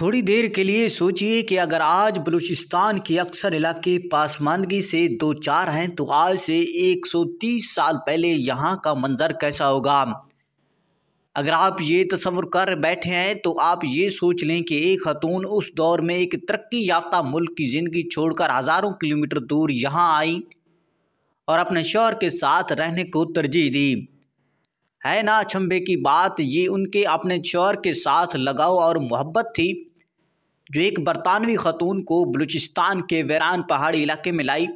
थोड़ी देर के लिए सोचिए कि अगर आज बलूचिस्तान के अक्सर इलाके पासमानगी से दो चार हैं तो आज से 130 साल पहले यहाँ का मंज़र कैसा होगा अगर आप ये तस्वुर कर बैठे हैं तो आप ये सोच लें कि एक खतून उस दौर में एक तरक्की याफ्ता मुल्क की ज़िंदगी छोड़कर हज़ारों किलोमीटर दूर यहाँ आई और अपने शौहर के साथ रहने को तरजीह दी है ना अचंभे की बात ये उनके अपने चौर के साथ लगाव और मोहब्बत थी जो एक बरतानवी खतून को बलूचिस्तान के वैरान पहाड़ी इलाके में लाई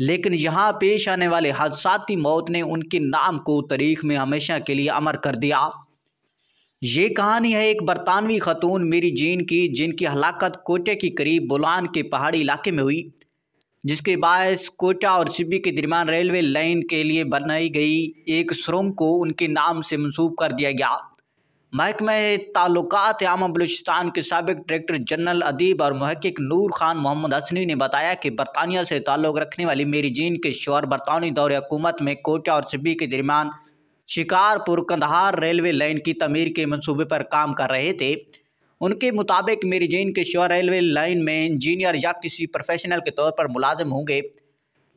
लेकिन यहाँ पेश आने वाले हादसाती मौत ने उनके नाम को तारीख में हमेशा के लिए अमर कर दिया ये कहानी है एक बरतानवी खतून मेरी जीन की जिनकी हलाकत कोटे के करीब बुलान के पहाड़ी इलाके में हुई जिसके बायस कोटा और सिब्बी के दरमियान रेलवे लाइन के लिए बनाई गई एक सुरंग को उनके नाम से मनसूब कर दिया गया महकमे ताल्लुकात आम बलूचिस्तान के सबक डायरेक्टर जनरल अदीब और महकिक नूर खान मोहम्मद हसनी ने बताया कि बरतानिया से ताल्लुक़ रखने वाली मेरी जीन के शोर बरतानी दौर हुकूमत में कोटा और सिब्बी के दरमियान शिकारपुर कंधार रेलवे लाइन की तमीर के मनसूबे पर काम कर रहे थे उनके मुताबिक मेरी जैन के शोर रेलवे लाइन में इंजीनियर या किसी प्रोफेशनल के तौर पर मुलाजम होंगे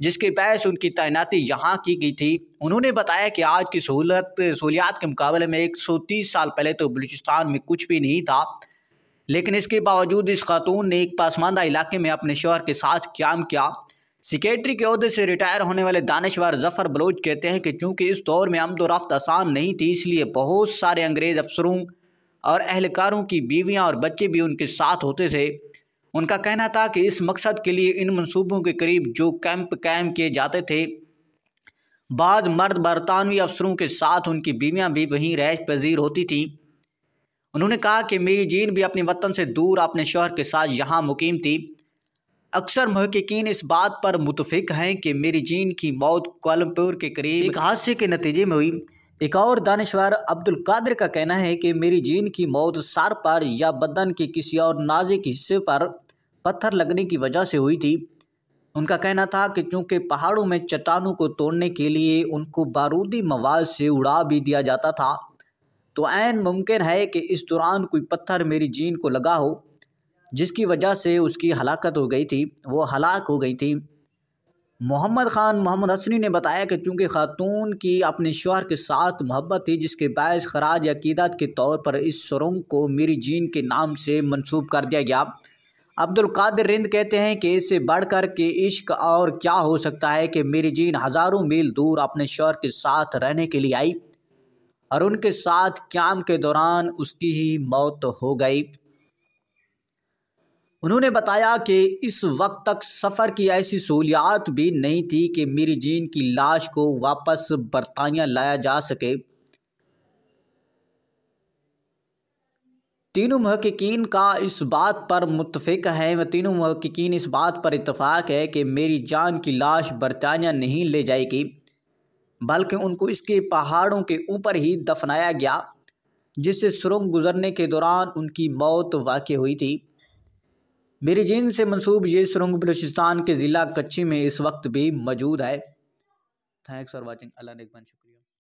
जिसके बहस उनकी तैनाती यहाँ की गई थी उन्होंने बताया कि आज की सहूलत सहूलियात के मुकाबले में 130 साल पहले तो बलूचिस्तान में कुछ भी नहीं था लेकिन इसके बावजूद इस खातून ने एक पासमानदा इलाके में अपने शोहर के साथ क्याम किया सिक्रेटरी के अहदे से रिटायर होने वाले दानश्वर जफ़र बलोच कहते हैं कि चूँकि इस दौर में आमदोरफ्त आसान नहीं थी इसलिए बहुत सारे अंग्रेज़ अफसरों और अहलकारों की बीवियां और बच्चे भी उनके साथ होते थे उनका कहना था कि इस मकसद के लिए इन मंसूबों के करीब जो कैंप कैम किए जाते थे बाद मर्द बरतानवी अफसरों के साथ उनकी बीवियां भी वहीं रह पजीर होती थीं उन्होंने कहा कि मेरी जीन भी अपने वतन से दूर अपने शोहर के साथ यहाँ मुकीम थी अक्सर महकिन इस बात पर मुतफिक हैं कि मेरी जीन की मौत कोलमपुर के करीब एक हादसे के नतीजे में हुई एक और दानश्वर अब्दुल कादिर का कहना है कि मेरी जीन की मौत सार पर या बदन के किसी और नाजिक हिस्से पर पत्थर लगने की वजह से हुई थी उनका कहना था कि चूंकि पहाड़ों में चट्टानों को तोड़ने के लिए उनको बारूदी मवाद से उड़ा भी दिया जाता था तो ऐन मुमकिन है कि इस दौरान कोई पत्थर मेरी जीन को लगा हो जिसकी वजह से उसकी हलाकत हो गई थी वो हलाक हो गई थी मोहम्मद ख़ान मोहम्मद हसनी ने बताया कि चूँकि खातून की अपने शोहर के साथ मोहब्बत थी जिसके बायस खराज अकीदत के तौर पर इस सुरंग को मेरी जीन के नाम से मंसूब कर दिया गया अब्दुल कादिर रिंद कहते हैं कि इससे बढ़कर के इश्क और क्या हो सकता है कि मेरी जीन हज़ारों मील दूर अपने शोहर के साथ रहने के लिए आई और उनके साथ क्याम के दौरान उसकी ही मौत हो गई उन्होंने बताया कि इस वक्त तक सफ़र की ऐसी सहूलियात भी नहीं थी कि मेरी जीन की लाश को वापस बरतानिया लाया जा सके तीनों महकिन का इस बात पर मुतफ़ है व तीनों महकिन इस बात पर इतफ़ाक़ है कि मेरी जान की लाश बरतानिया नहीं ले जाएगी बल्कि उनको इसके पहाड़ों के ऊपर ही दफनाया गया जिससे सुरंग गुजरने के दौरान उनकी मौत वाक़ हुई थी मेरीजीन से मंसूब ये सुरंग बलूचिस्तान के ज़िला कच्ची में इस वक्त भी मौजूद है थैंक्स फॉर वॉचिंग अल्लाह नेकबन शुक्रिया